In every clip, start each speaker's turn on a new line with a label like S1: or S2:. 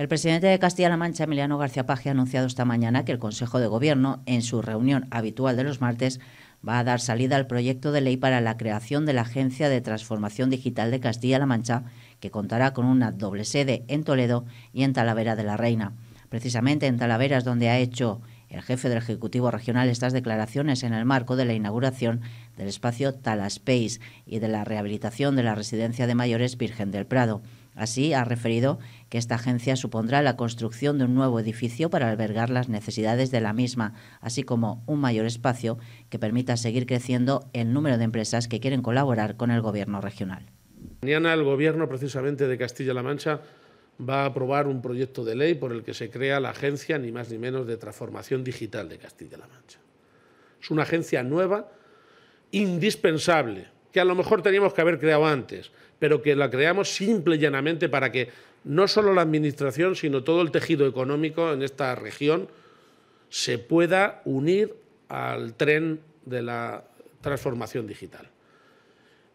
S1: El presidente de Castilla-La Mancha, Emiliano García Paje, ha anunciado esta mañana que el Consejo de Gobierno, en su reunión habitual de los martes, va a dar salida al proyecto de ley para la creación de la Agencia de Transformación Digital de Castilla-La Mancha, que contará con una doble sede en Toledo y en Talavera de la Reina. Precisamente en Talavera es donde ha hecho el jefe del Ejecutivo Regional estas declaraciones en el marco de la inauguración del espacio Talaspace y de la rehabilitación de la residencia de mayores Virgen del Prado. Así, ha referido que esta agencia supondrá la construcción de un nuevo edificio para albergar las necesidades de la misma, así como un mayor espacio que permita seguir creciendo el número de empresas que quieren colaborar con el Gobierno regional.
S2: Mañana el Gobierno precisamente de Castilla-La Mancha va a aprobar un proyecto de ley por el que se crea la Agencia, ni más ni menos, de Transformación Digital de Castilla-La Mancha. Es una agencia nueva, indispensable que a lo mejor teníamos que haber creado antes, pero que la creamos simple y llanamente para que no solo la Administración, sino todo el tejido económico en esta región se pueda unir al tren de la transformación digital.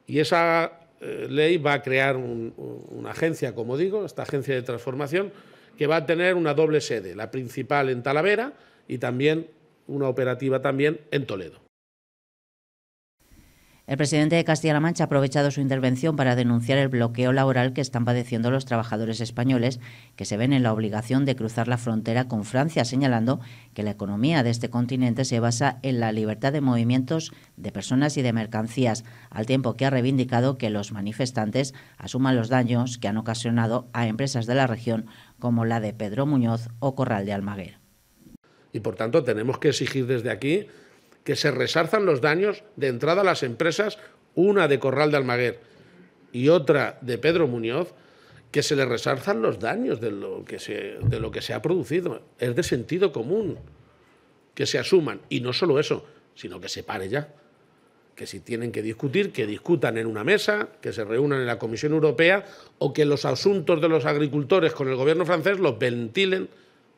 S2: Y esa eh, ley va a crear una agencia, como digo, esta agencia de transformación, que va a tener una doble sede, la principal en Talavera y también una operativa también en Toledo.
S1: El presidente de Castilla-La Mancha ha aprovechado su intervención para denunciar el bloqueo laboral que están padeciendo los trabajadores españoles, que se ven en la obligación de cruzar la frontera con Francia, señalando que la economía de este continente se basa en la libertad de movimientos de personas y de mercancías, al tiempo que ha reivindicado que los manifestantes asuman los daños que han ocasionado a empresas de la región como la de Pedro Muñoz o Corral de Almaguer.
S2: Y por tanto tenemos que exigir desde aquí que se resarzan los daños de entrada a las empresas, una de Corral de Almaguer y otra de Pedro Muñoz, que se les resarzan los daños de lo que se, de lo que se ha producido. Es de sentido común que se asuman. Y no solo eso, sino que se pare ya. Que si tienen que discutir, que discutan en una mesa, que se reúnan en la Comisión Europea o que los asuntos de los agricultores con el gobierno francés los ventilen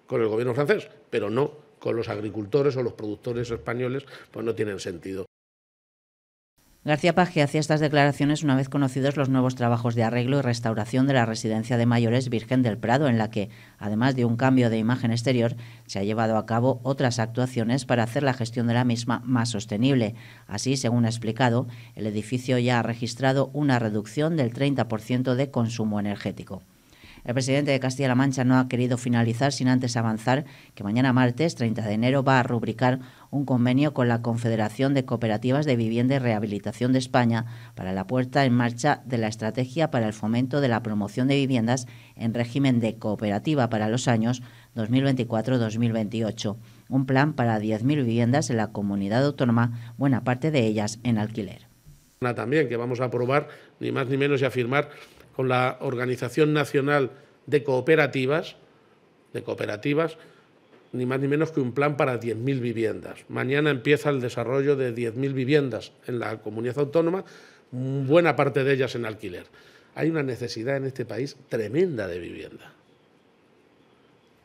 S2: con el gobierno francés. Pero no, con los agricultores o los productores españoles, pues no tienen sentido.
S1: García Paje hacía estas declaraciones una vez conocidos los nuevos trabajos de arreglo y restauración de la residencia de mayores Virgen del Prado, en la que, además de un cambio de imagen exterior, se ha llevado a cabo otras actuaciones para hacer la gestión de la misma más sostenible. Así, según ha explicado, el edificio ya ha registrado una reducción del 30% de consumo energético. El presidente de Castilla-La Mancha no ha querido finalizar sin antes avanzar que mañana martes, 30 de enero, va a rubricar un convenio con la Confederación de Cooperativas de Vivienda y Rehabilitación de España para la puerta en marcha de la estrategia para el fomento de la promoción de viviendas en régimen de cooperativa para los años 2024-2028, un plan para 10.000 viviendas en la comunidad autónoma, buena parte de ellas en alquiler.
S2: También que vamos a aprobar, ni más ni menos, y a firmar con la Organización Nacional de Cooperativas, de cooperativas, ni más ni menos que un plan para 10.000 viviendas. Mañana empieza el desarrollo de 10.000 viviendas en la comunidad autónoma, buena parte de ellas en alquiler. Hay una necesidad en este país tremenda de vivienda.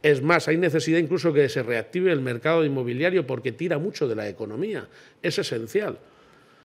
S2: Es más, hay necesidad incluso que se reactive el mercado inmobiliario porque tira mucho de la economía. Es esencial.